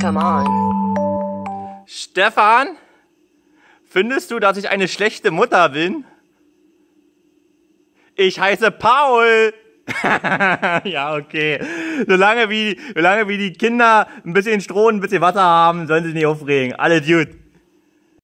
Come on. Stefan, findest du, dass ich eine schlechte Mutter bin? Ich heiße Paul. ja, okay. Solange wie, solange wie die Kinder ein bisschen Stroh, und ein bisschen Wasser haben, sollen sie sich nicht aufregen. Alle gut.